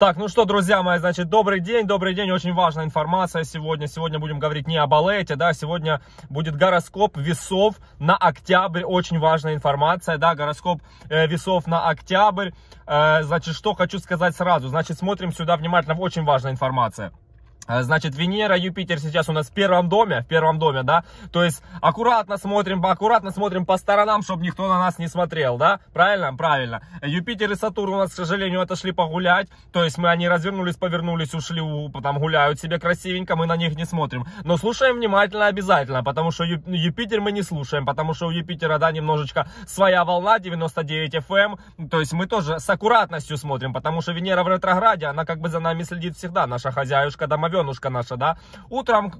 Так, ну что, друзья мои, значит, добрый день, добрый день, очень важная информация сегодня. Сегодня будем говорить не об Алете, да, сегодня будет гороскоп весов на октябрь, очень важная информация, да, гороскоп э, весов на октябрь. Э, значит, что хочу сказать сразу, значит, смотрим сюда внимательно, очень важная информация. А, значит, Венера, Юпитер сейчас у нас в первом доме, в первом доме, да, то есть аккуратно смотрим, аккуратно смотрим по сторонам, чтобы никто на нас не смотрел, да, правильно, правильно. Юпитер и Сатурн у нас, к сожалению, отошли погулять, то есть мы, они развернулись, повернулись, ушли, там гуляют себе красивенько, мы на них не смотрим, но слушаем внимательно обязательно, потому что Юпитер мы не слушаем, потому что у Юпитера, да, немножечко своя волна, 99 FM, эм. то есть мы тоже с аккуратностью смотрим, потому что Венера в ретрограде, она как бы за нами следит всегда, наша хозяюшка домовер буренушка наша, да. Утром,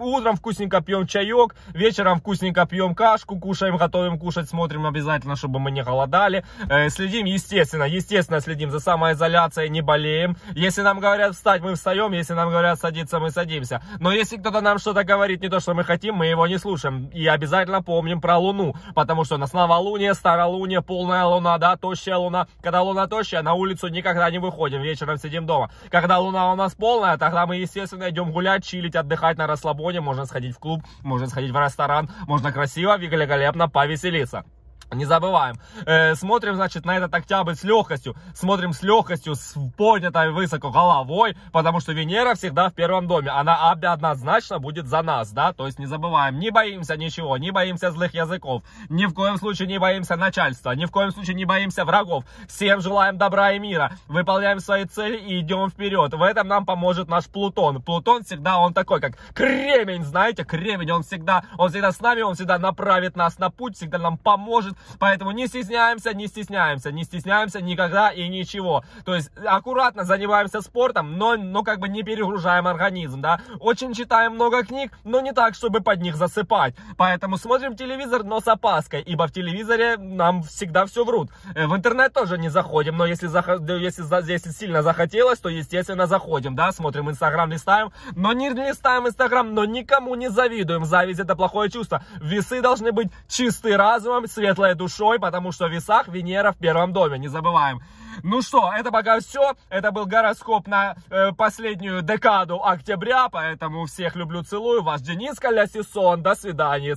утром вкусненько пьем чаек, вечером вкусненько пьем кашку, кушаем, готовим кушать, смотрим обязательно, чтобы мы не голодали. Э, следим, естественно, естественно следим за самоизоляцией, не болеем. Если нам говорят встать, мы встаем, если нам говорят садиться, мы садимся. Но если кто-то нам что-то говорит не то, что мы хотим, мы его не слушаем. И обязательно помним про Луну, потому что у нас новолуние, старолуние, полная Луна, да, тощая Луна. Когда Луна тощая, на улицу никогда не выходим, вечером сидим дома. Когда Луна у нас полная, тогда мы, естественно, естественно, идем гулять, чилить, отдыхать на расслабоне. Можно сходить в клуб, можно сходить в ресторан, можно красиво, великолепно повеселиться. Не забываем. Э, смотрим, значит, на этот октябрь с легкостью. Смотрим с легкостью, с поднятой высоко головой, потому что Венера всегда в первом доме. Она однозначно будет за нас, да? То есть не забываем, не боимся ничего, не боимся злых языков, ни в коем случае не боимся начальства, ни в коем случае не боимся врагов. Всем желаем добра и мира, выполняем свои цели и идем вперед. В этом нам поможет наш Плутон. Плутон всегда, он такой, как кремень, знаете, кремень, он всегда, он всегда с нами, он всегда направит нас на путь, всегда нам поможет, Поэтому не стесняемся, не стесняемся, не стесняемся никогда и ничего. То есть аккуратно занимаемся спортом, но, но как бы не перегружаем организм, да. Очень читаем много книг, но не так, чтобы под них засыпать. Поэтому смотрим телевизор, но с опаской, ибо в телевизоре нам всегда все врут. Э, в интернет тоже не заходим, но если, зах... если, если сильно захотелось, то, естественно, заходим, да, смотрим Инстаграм, листаем, но не листаем Инстаграм, но никому не завидуем. Зависть это плохое чувство. Весы должны быть чисты разумом, светлые теплой душой, потому что в весах Венера в первом доме, не забываем. Ну что, это пока все. Это был гороскоп на э, последнюю декаду октября, поэтому всех люблю, целую. Ваш Денис Колясисон. До свидания.